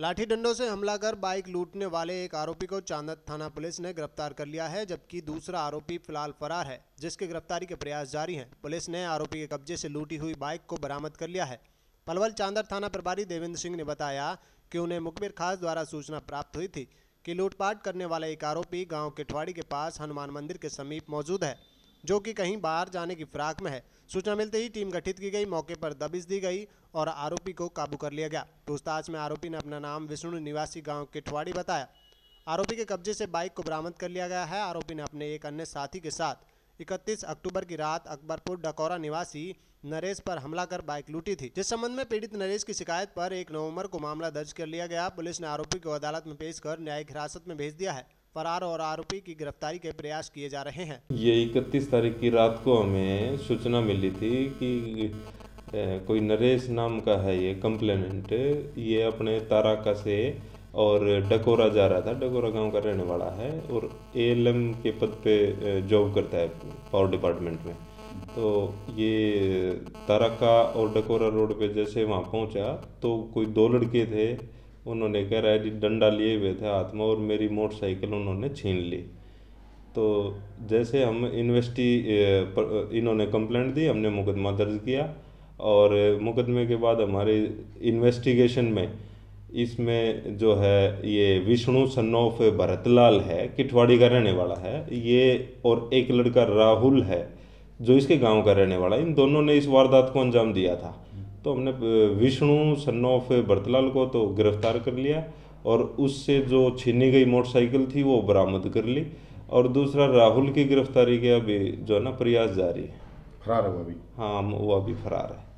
लाठी डंडों से हमला कर बाइक लूटने वाले एक आरोपी को चांदत थाना पुलिस ने गिरफ्तार कर लिया है जबकि दूसरा आरोपी फिलहाल फरार है जिसकी गिरफ्तारी के प्रयास जारी हैं पुलिस ने आरोपी के कब्जे से लूटी हुई बाइक को बरामद कर लिया है पलवल चांदर थाना प्रभारी देवेंद्र सिंह ने बताया कि उन्हें मुखबिर खास द्वारा सूचना प्राप्त हुई थी कि लूटपाट करने वाला एक आरोपी गाँव किठवाड़ी के पास हनुमान मंदिर के समीप मौजूद है जो कि कहीं बाहर जाने की फिराक में है सूचना मिलते ही टीम गठित की गई मौके पर दबिश दी गई और आरोपी को काबू कर लिया गया पूछताछ में आरोपी ने अपना नाम विष्णु निवासी गाँव किठवाड़ी बताया आरोपी के कब्जे से बाइक को बरामद कर लिया गया है आरोपी ने अपने एक अन्य साथी के साथ 31 अक्टूबर की रात अकबरपुर डकौरा निवासी नरेश पर हमला कर बाइक लूटी थी जिस संबंध में पीड़ित नरेश की शिकायत पर एक नवंबर को मामला दर्ज कर लिया गया पुलिस ने आरोपी को अदालत में पेश कर न्यायिक हिरासत में भेज दिया है फरार और आरोपी की गिरफ्तारी के प्रयास किए जा रहे हैं ये 31 तारीख की रात को हमें सूचना मिली थी कि कोई नरेश नाम का है ये कंप्लेनेंट ये अपने ताराका से और डकोरा जा रहा था डकोरा गांव का रहने वाला है और ए के पद पे जॉब करता है पावर डिपार्टमेंट में तो ये ताराका और डकोरा रोड पे जैसे वहाँ पहुँचा तो कोई दो लड़के थे उन्होंने कह रहा है डंडा लिए हुए थे हाथ में और मेरी मोटरसाइकिल उन्होंने छीन ली तो जैसे हम इन्वेस्टी इन्होंने कंप्लेंट दी हमने मुकदमा दर्ज किया और मुकदमे के बाद हमारे इन्वेस्टिगेशन में इसमें जो है ये विष्णु सन्नौफ भरतलाल है किठवाड़ी का रहने वाला है ये और एक लड़का राहुल है जो इसके गांव का रहने वाला इन दोनों ने इस वारदात को अंजाम दिया था तो हमने विष्णु सन ऑफ बर्तलाल को तो गिरफ्तार कर लिया और उससे जो छीनी गई मोटरसाइकिल थी वो बरामद कर ली और दूसरा राहुल की गिरफ्तारी के अभी जो है ना प्रयास जारी है फरार है वो अभी हाँ वो अभी फरार है